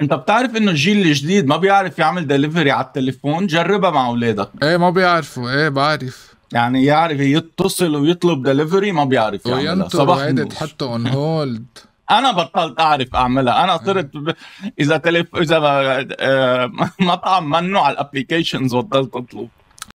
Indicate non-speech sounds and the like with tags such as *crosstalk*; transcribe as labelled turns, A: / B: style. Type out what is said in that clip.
A: انت بتعرف انه الجيل الجديد ما بيعرف يعمل دليفري على التليفون جربها مع اولادك ايه ما بيعرفوا ايه بعرف يعني يعرف يتصل ويطلب دليفري ما بيعرف يعملها صباح النور تحطه
B: اون هولد *laughs*
A: انا بطلت اعرف اعملها انا صرت ب... إيه. اذا تليف... اذا ب... آه... *laughs* مطعم منه على الابلكيشنز بطلت اطلب